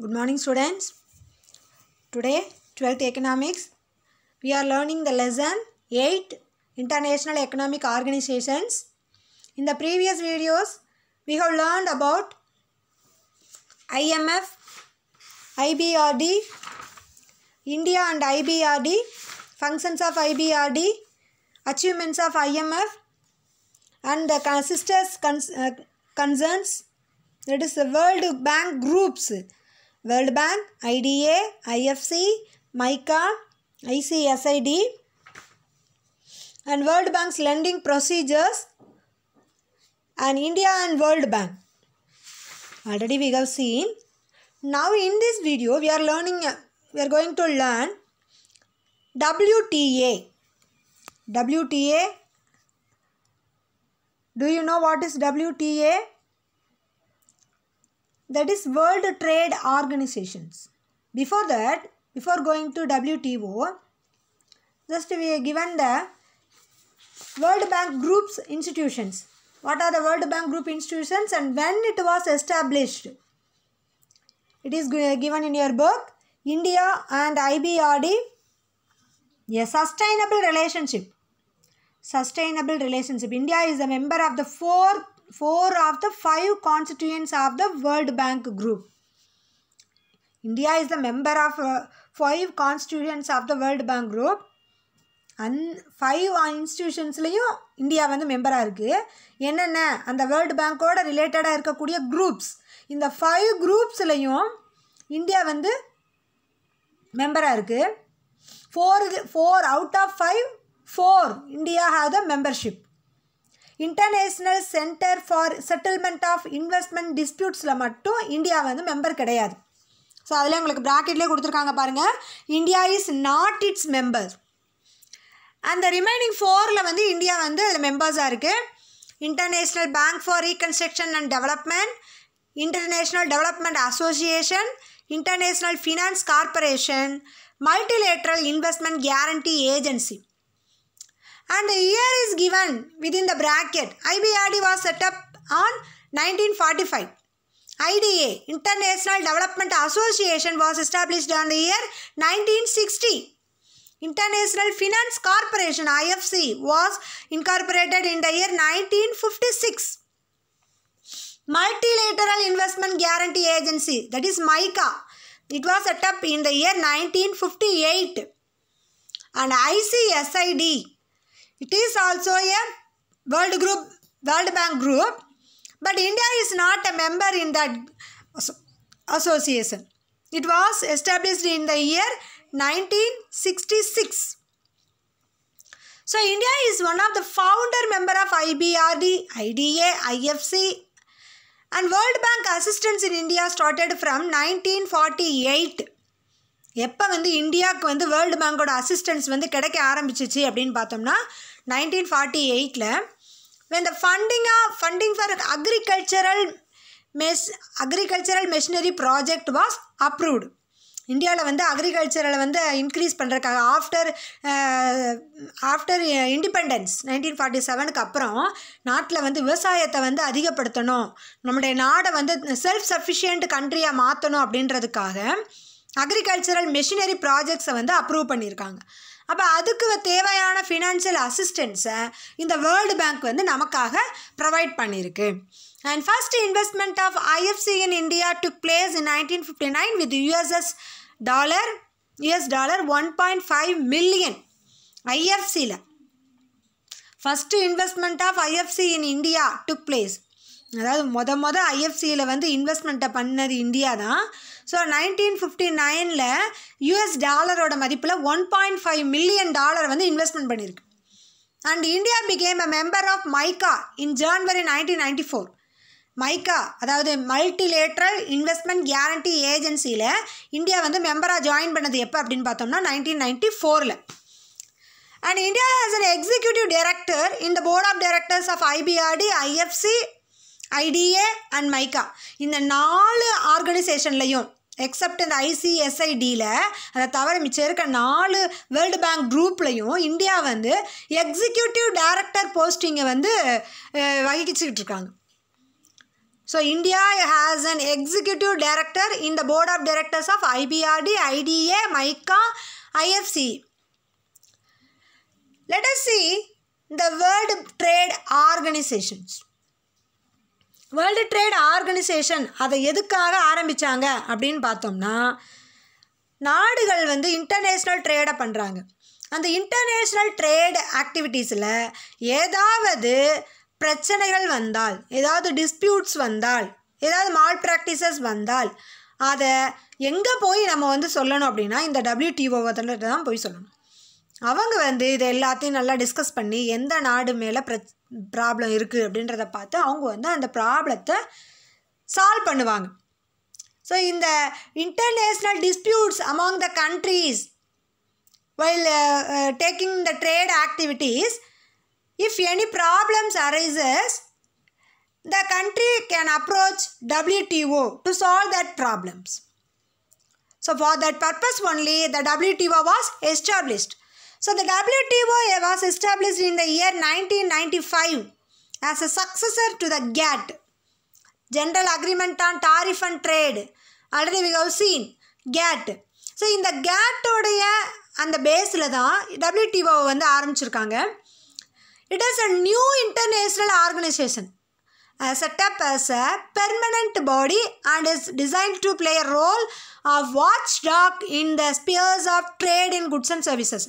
Good morning students. Today 12th economics we are learning the lesson 8 international economic organizations. In the previous videos we have learned about IMF, IBRD, India and IBRD, functions of IBRD, achievements of IMF and the sisters' uh, concerns that is the World Bank groups World Bank, IDA, IFC, MICA, ICSID and World Bank's lending procedures and India and World Bank. Already we have seen. Now in this video we are learning, we are going to learn WTA. WTA. Do you know what is WTA? that is World Trade Organizations. Before that, before going to WTO, just we are given the World Bank Group's institutions. What are the World Bank Group institutions and when it was established? It is given in your book, India and IBRD, a sustainable relationship. Sustainable relationship. India is a member of the four four of the five constituents of the World bank group India is the member of five five of the the bank group and five இன்ஸ்டியூஷன்ஸ்லேயும் India வந்து மெம்பராக இருக்குது என்னென்ன அந்த world பேங்க்கோட ரிலேட்டடாக இருக்கக்கூடிய groups இந்த five குரூப்ஸ்லையும் India வந்து மெம்பராக இருக்குது four four out of five four India have the membership international centre for settlement of investment டிஸ்பியூட்ஸில் மட்டும் இந்தியா வந்து மெம்பர் கிடையாது ஸோ அதில் உங்களுக்கு ப்ராக்கெட்லேயே கொடுத்துருக்காங்க பாருங்கள் India is not its member அந்த ரிமைனிங் ஃபோரில் வந்து இந்தியா வந்து அதில் மெம்பர்ஸாக இருக்குது international bank for reconstruction and development international development association international finance corporation multilateral investment guarantee agency and the year is given within the bracket. IBRD was set up on 1945. IDA, International Development Association was established on the year 1960. International Finance Corporation, IFC, was incorporated in the year 1956. Multilateral Investment Guarantee Agency, that is MICA, it was set up in the year 1958. And ICSID, it is also a World Group, World Bank group, but India is not a member in that association. It was established in the year 1966. So India is one of the founder member of IBRD, IDA, IFC and World Bank assistance in India started from 1948. எப்போ வந்து இந்தியாவுக்கு வந்து world பேங்கோட assistance வந்து கிடைக்க ஆரம்பிச்சிச்சு அப்படின்னு பார்த்தோம்னா நைன்டீன் ஃபார்ட்டி எயிட்டில் when the funding of funding mess agricultural machinery project was approved இந்தியாவில் வந்து அக்ரிகல்ச்சரலை வந்து இன்க்ரீஸ் பண்ணுறக்காக after after independence nineteen forty செவனுக்கு அப்புறம் நாட்டில் வந்து விவசாயத்தை வந்து அதிகப்படுத்தணும் நம்முடைய நாடை வந்து செல்ஃப் சஃபிஷியன்ட் கண்ட்ரியாக மாற்றணும் அப்படின்றதுக்காக அக்ரிகல்ச்சரல் மெஷினரி ப்ராஜெக்ட்ஸை வந்து அப்ரூவ் பண்ணியிருக்காங்க அப்போ அதுக்கு தேவையான ஃபினான்ஷியல் அசிஸ்டன்ஸை இந்த வேர்ல்டு பேங்க் வந்து நமக்காக ப்ரொவைட் பண்ணியிருக்கு and first investment of IFC in India took place in nineteen fifty nine with USS dollar US dollar one point five million ஐஎஃப்சியில் first investment of IFC in India took place அதாவது மொத மொதல் ஐஎஃப்சியில் வந்து இன்வெஸ்ட்மெண்ட்டை பண்ணது India தான் so nineteen fifty நைனில் யூஎஸ் டாலரோட மதிப்பில் one point five million dollar வந்து இன்வெஸ்ட்மெண்ட் பண்ணியிருக்கு and India became a member of MIGA in January nineteen ninety four MIGA அதாவது மல்டிலேட்ரல் இன்வெஸ்ட்மெண்ட் கேரண்டி ஏஜென்சியில் இந்தியா வந்து மெம்பராக ஜாயின் பண்ணது எப்போ அப்படின்னு பார்த்தோம்னா நைன்டீன் நைன்டி ஃபோரில் and India has an executive director in the board of directors of IBRD IFC IDA and MIGA இந்த நாலு ஆர்கனைசேஷன்லையும் எக்ஸப்ட் இந்த ஐசிஎஸ்ஐடியில் அதை தவிர மிச்சம் இருக்க நாலு வேர்ல்டு பேங்க் குரூப்லையும் இந்தியா வந்து எக்ஸிக்யூட்டிவ் டைரக்டர் போஸ்டிங்கை வந்து வகிச்சுக்கிட்டு இருக்காங்க so India has an executive director in the board of directors of IBRD IDA MIGA IFC let see the world trade organisations world trade organisation அதை எதுக்காக ஆரம்பித்தாங்க அப்படின்னு பார்த்தோம்னா நாடுகள் வந்து இன்டர்நேஷ்னல் ட்ரேடை பண்ணுறாங்க அந்த இன்டர்நேஷ்னல் ட்ரேட் ஆக்டிவிட்டீஸில் ஏதாவது பிரச்சனைகள் வந்தால் ஏதாவது டிஸ்பியூட்ஸ் வந்தால் ஏதாவது மால் ப்ராக்டிசஸ் வந்தால் அதை எங்கே போய் நம்ம வந்து சொல்லணும் அப்படின்னா இந்த டபிள்யூடிஓ தான் போய் சொல்லணும் அவங்க வந்து இதை எல்லாத்தையும் நல்லா டிஸ்கஸ் பண்ணி எந்த நாடு மேலே பிரச் ப்ராப்ளம் இருக்குது அப்படின்றத பார்த்து அவங்க வந்து அந்த ப்ராப்ளத்தை சால்வ் பண்ணுவாங்க ஸோ இந்த international disputes among the countries while taking the trade activities if any problems arises the country can approach WTO to solve that problems so for that purpose only the WTO was established so இந்த So the WTO was established in the year 1995 as a successor to the GATT, General Agreement on Tariff and Trade. Already we have seen GATT so இந்த கேட்டோடைய அந்த பேஸில் தான் WTO வந்து ஆரம்பிச்சிருக்காங்க it is a new international organisation set up as a permanent body and is design to play a role of watch dog in the spheres of trade in goods and services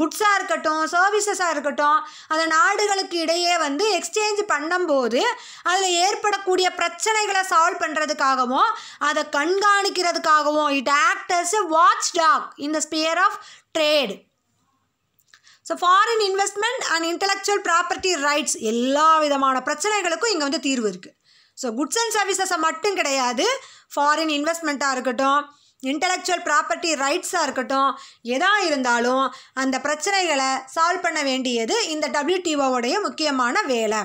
குட்ஸாக இருக்கட்டும் சர்வீசஸாக இருக்கட்டும் அந்த நாடுகளுக்கு இடையே வந்து எக்ஸ்சேஞ்ச் பண்ணும்போது அதில் ஏற்படக்கூடிய பிரச்சனைகளை சால்வ் பண்ணுறதுக்காகவும் அதை கண்காணிக்கிறதுக்காகவும் it act as a watch dog in the sphere of trade so foreign investment and intellectual property rights எல்லா விதமான பிரச்சனைகளுக்கும் இங்கே வந்து தீர்வு இருக்குது ஸோ குட்ஸ் அண்ட் சர்வீசஸை மட்டும் கிடையாது ஃபாரின் இன்வெஸ்ட்மெண்ட்டாக இருக்கட்டும் இன்டலெக்சுவல் ப்ராப்பர்ட்டி ரைட்ஸாக இருக்கட்டும் எதா இருந்தாலும் அந்த பிரச்சனைகளை சால்வ் பண்ண வேண்டியது இந்த டபிள்யூடிஓவுடைய முக்கியமான வேலை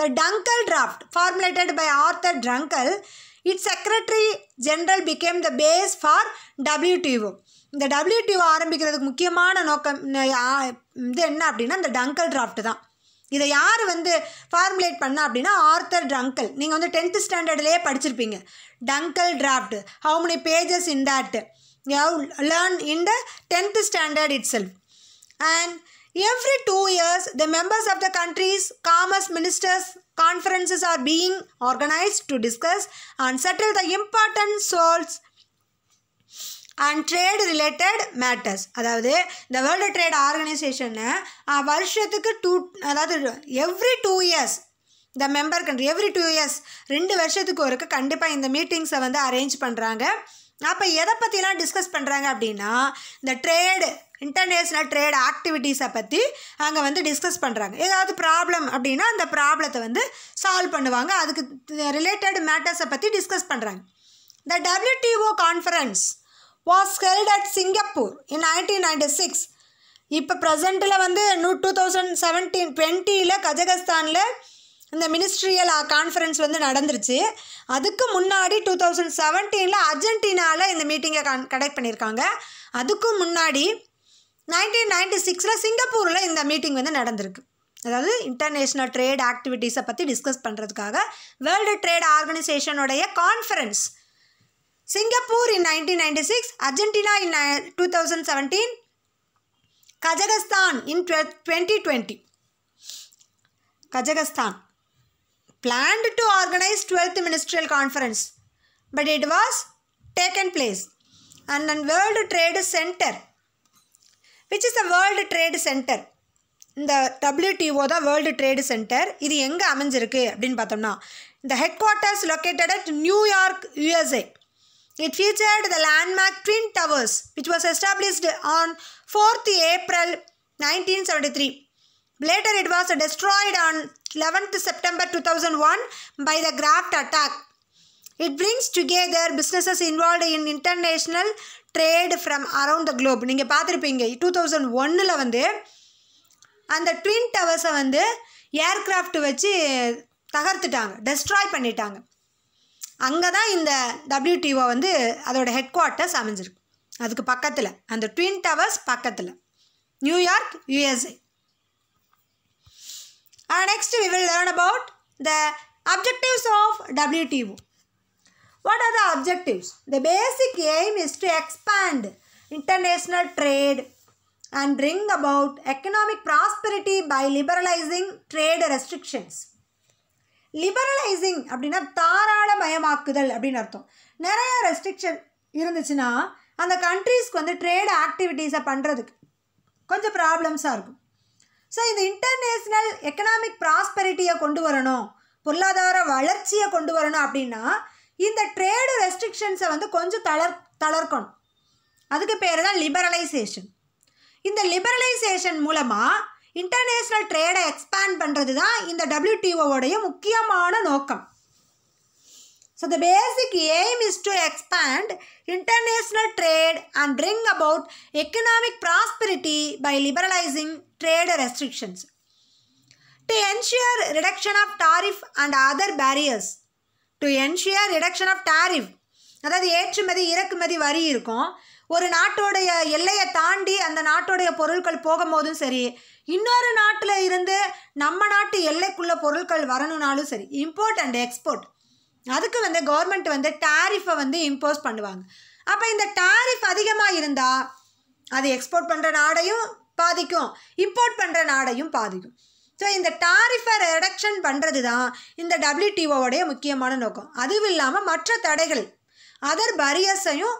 the Dunkel draft formulated by Arthur Dunkel its secretary general became the base for WTO இந்த டபிள்யூடிஓ ஆரம்பிக்கிறதுக்கு முக்கியமான நோக்கம் இது என்ன அப்படின்னா இந்த டங்கல் டிராஃப்ட் தான் இதை யார் வந்து ஃபார்முலேட் பண்ணா அப்படின்னா ஆர்த்தர் டங்கல் நீங்கள் வந்து டென்த்து ஸ்டாண்டர்ட்லேயே படிச்சிருப்பீங்க Dunkel draft how many pages in that you learn in the tenth standard itself and every two years the members of the countries commerce ministers conferences are being organised to discuss and settle the important soles and trade related matters அதாவது இந்த world trade ஆர்கனைசேஷனை வருஷத்துக்கு two அதாவது every two years இந்த member country every two years ரெண்டு வருஷத்துக்கு ஒருக்கு கண்டிப்பாக இந்த மீட்டிங்ஸை வந்து அரேஞ்ச் பண்ணுறாங்க அப்போ எதை பற்றிலாம் டிஸ்கஸ் பண்ணுறாங்க அப்படின்னா இந்த ட்ரேடு இன்டர்நேஷ்னல் ட்ரேட் ஆக்டிவிட்டீஸை பற்றி அங்கே வந்து டிஸ்கஸ் பண்ணுறாங்க ஏதாவது ப்ராப்ளம் அப்படின்னா அந்த ப்ராப்ளத்தை வந்து சால்வ் பண்ணுவாங்க அதுக்கு ரிலேட்டட் மேட்டர்ஸை பற்றி டிஸ்கஸ் பண்ணுறாங்க the WTO conference was held at Singapore in nineteen ninety six இப்போ ப்ரெசண்ட்டில் வந்து நூ டூ தௌசண்ட் செவன்டீன் டுவெண்ட்டியில் கஜகஸ்தானில் இந்த மினிஸ்ட்ரியல் கான்ஃபரன்ஸ் வந்து நடந்துருச்சு அதுக்கு முன்னாடி டூ தௌசண்ட் செவன்டீனில் அர்ஜென்டினாவில் இந்த மீட்டிங்கை கன் கண்டக்ட் பண்ணியிருக்காங்க அதுக்கும் முன்னாடி நைன்டீன் நைன்டி சிக்ஸில் சிங்கப்பூரில் இந்த மீட்டிங் வந்து நடந்திருக்கு அதாவது இன்டர்நேஷ்னல் ட்ரேட் ஆக்டிவிட்டீஸை பற்றி டிஸ்கஸ் பண்ணுறதுக்காக வேர்ல்டு ட்ரேட் ஆர்கனைசேஷனுடைய conference Singapore in nineteen ninety six Argentina in two thousand seventeen Kazakhstan in twenty twenty Kazakhstan planned to organise twelfth ministerial conference but it was take and place and and world trade centre which is the world trade centre இந்த WTO தான் world trade centre இது எங்கே அமைஞ்சிருக்கு அப்படின்னு பார்த்தோம்னா இந்த head quarters located at New York USA It featured the landmark Twin Towers, which was established on 4th April 1973. Later, it was destroyed on 11th September 2001 by the graft attack. It brings together businesses involved in international trade from around the globe நீங்கள் பார்த்துருப்பீங்க two thousand ஒன்னில் வந்து அந்த twin டவர்ஸை வந்து aircraft வச்சு தகர்த்துட்டாங்க destroy பண்ணிட்டாங்க அங்கே தான் இந்த டபிள்யூடிஓ வந்து அதோடய ஹெட் குவார்ட்டர்ஸ் அமைஞ்சிருக்கு அதுக்கு பக்கத்தில் அந்த ட்வின் டவர்ஸ் பக்கத்தில் New York USA next we will learn about the objectives of WTO what are the objectives the basic aim is to expand international trade and ring about economic prosperity by liberalising trade restrictions liberalising அப்படின்னா தாராளமயமாக்குதல் அப்படின்னு அர்த்தம் நிறைய restriction இருந்துச்சுன்னா அந்த கண்ட்ரீஸ்க்கு வந்து trade ஆக்டிவிட்டீஸை பண்ணுறதுக்கு கொஞ்சம் ப்ராப்ளம்ஸாக இருக்கும் ஸோ இந்த இன்டர்நேஷ்னல் எக்கனாமிக் ப்ராஸ்பெரிட்டியை கொண்டு வரணும் பொருளாதார வளர்ச்சியை கொண்டு வரணும் அப்படின்னா இந்த ட்ரேடு ரெஸ்ட்ரிக்ஷன்ஸை வந்து கொஞ்சம் தளர் தளர்க்கணும் அதுக்கு பேர் தான் லிபரலைசேஷன் இந்த லிபரலைசேஷன் மூலமாக இன்டர்நேஷ்னல் ட்ரேடை எக்ஸ்பேண்ட் பண்ணுறது தான் இந்த டபிள்யூடிஓடைய முக்கியமான நோக்கம் so the basic aim is to expand international trade and bring about economic prosperity by liberalising trade restrictions to ensure reduction of tariff and other barriers to ensure reduction of tariff அதாவது ஏற்றுமதி இறக்குமதி வரி இருக்கும் ஒரு நாட்டோடைய எல்லையை தாண்டி அந்த நாட்டோடைய பொருட்கள் போகும்போதும் சரி இன்னொரு நாட்டில் இருந்து நம்ம நாட்டு எல்லைக்குள்ள பொருட்கள் வரணுனாலும் சரி இம்போர்ட் அண்ட் எக்ஸ்போர்ட் அதுக்கு வந்து கவர்மெண்ட் வந்து டாரிஃபை வந்து இம்போஸ் பண்ணுவாங்க அப்போ இந்த டாரிஃப் அதிகமாக இருந்தால் அது எக்ஸ்போர்ட் பண்ணுற நாடையும் பாதிக்கும் இம்போர்ட் பண்ணுற நாடையும் பாதிக்கும் ஸோ இந்த டாரிஃபை ரெடக்ஷன் பண்ணுறது தான் இந்த டபிள்யூடிஓடைய முக்கியமான நோக்கம் அதுவும் இல்லாமல் மற்ற தடைகள் அதர் பரியர்ஸையும்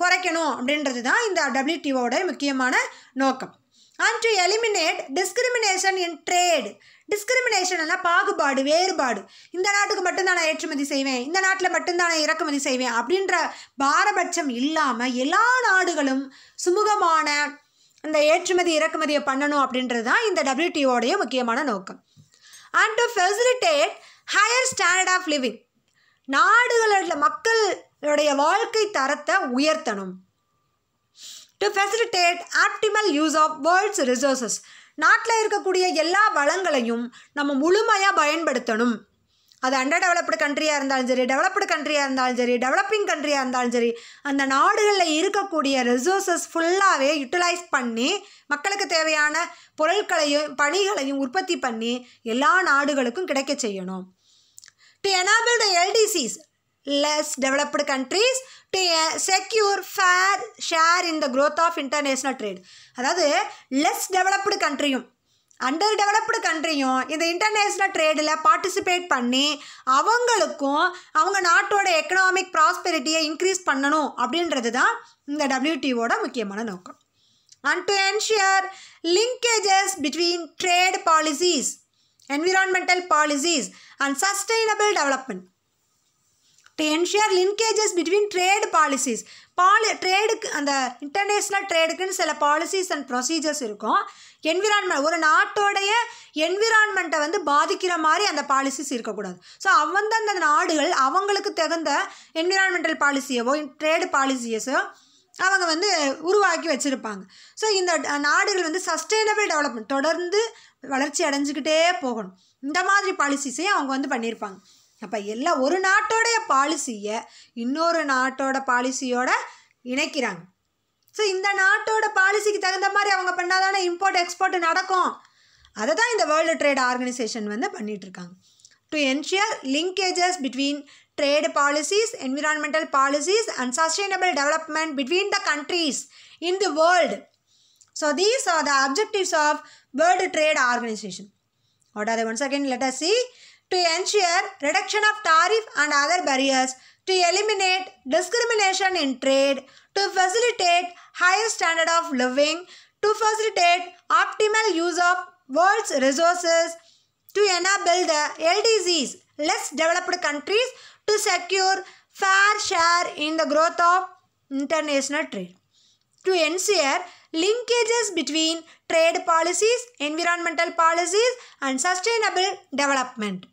குறைக்கணும் அப்படின்றது தான் இந்த டபிள்யூடிஓட முக்கியமான நோக்கம் and to eliminate discrimination in trade டிஸ்கிரிமினேஷன்னா பாகுபாடு வேறுபாடு இந்த நாட்டுக்கு மட்டும்தான் நான் ஏற்றுமதி செய்வேன் இந்த நாட்டில் மட்டும்தான் நான் இறக்குமதி செய்வேன் அப்படின்ற பாரபட்சம் இல்லாமல் எல்லா நாடுகளும் சுமூகமான இந்த ஏற்றுமதி இறக்குமதியை பண்ணணும் அப்படின்றது தான் இந்த டபிள்யூடிஓடைய முக்கியமான நோக்கம் and to facilitate higher standard of living நாடுகளில் மக்கள் என்னுடைய வாழ்க்கை தரத்தை உயர்த்தணும் to facilitate optimal use of world's resources நாட்டில் இருக்கக்கூடிய எல்லா வளங்களையும் நம்ம முழுமையாக பயன்படுத்தணும் அது அண்டர் டெவலப்டு கண்ட்ரியாக இருந்தாலும் சரி டெவலப்டு கண்ட்ரியாக இருந்தாலும் சரி டெவலப்பிங் கண்ட்ரியாக இருந்தாலும் சரி அந்த நாடுகளில் இருக்கக்கூடிய ரிசோர்ஸஸ் ஃபுல்லாகவே யூட்டிலைஸ் பண்ணி மக்களுக்கு தேவையான பொருட்களையும் பணிகளையும் உற்பத்தி பண்ணி எல்லா நாடுகளுக்கும் கிடைக்க செய்யணும் to enable the LDCs less developed countries to secure fair share in the growth of international trade அதாவது லெஸ் டெவலப்டு கண்ட்ரியும் அண்டர் டெவலப்டு கண்ட்ரியும் இந்த இன்டர்நேஷ்னல் ட்ரேடில் பார்ட்டிசிபேட் பண்ணி அவங்களுக்கும் அவங்க நாட்டோட எக்கனாமிக் ப்ராஸ்பெரிட்டியை இன்க்ரீஸ் பண்ணணும் அப்படின்றது தான் இந்த டபிள்யூடிஓட முக்கியமான நோக்கம் and to ensure linkages between trade policies environmental policies and sustainable development to ensure linkages between trade policies பாலி ட்ரேடுக்கு அந்த இன்டர்நேஷ்னல் ட்ரேடுக்குன்னு சில பாலிசிஸ் அண்ட் ப்ரொசீஜர்ஸ் இருக்கும் என்விரான்மெண்ட் ஒரு நாட்டோடைய என்விரான்மெண்ட்டை வந்து பாதிக்கிற மாதிரி அந்த பாலிசிஸ் இருக்கக்கூடாது ஸோ அந்தந்த நாடுகள் அவங்களுக்கு தகுந்த என்விரான்மெண்டல் பாலிசியவோ ட்ரேடு பாலிசியஸோ அவங்க வந்து உருவாக்கி வச்சுருப்பாங்க ஸோ இந்த நாடுகள் வந்து சஸ்டைனபிள் டெவலப்மெண்ட் தொடர்ந்து வளர்ச்சி அடைஞ்சிக்கிட்டே போகணும் இந்த மாதிரி பாலிசிஸையும் அவங்க வந்து பண்ணியிருப்பாங்க அப்போ எல்லா ஒரு நாட்டோடைய பாலிசியை இன்னொரு நாட்டோட பாலிசியோட இணைக்கிறாங்க ஸோ இந்த நாட்டோட பாலிசிக்கு தகுந்த மாதிரி அவங்க பண்ணாதானே இம்போர்ட் எக்ஸ்போர்ட் நடக்கும் அதை தான் இந்த வேர்ல்டு ட்ரேட் ஆர்கனைசேஷன் வந்து பண்ணிகிட்ருக்காங்க to ensure linkages between trade policies environmental policies and sustainable development between the countries in the world so these are the objectives of world trade organisation What are they? Once again, let to ensure reduction of tariff and other barriers, to eliminate discrimination in trade, to facilitate higher standard of living, to facilitate optimal use of world's resources, to enable the LDCs, less developed countries, to secure fair share in the growth of international trade. To ensure linkages between trade policies, environmental policies and sustainable development.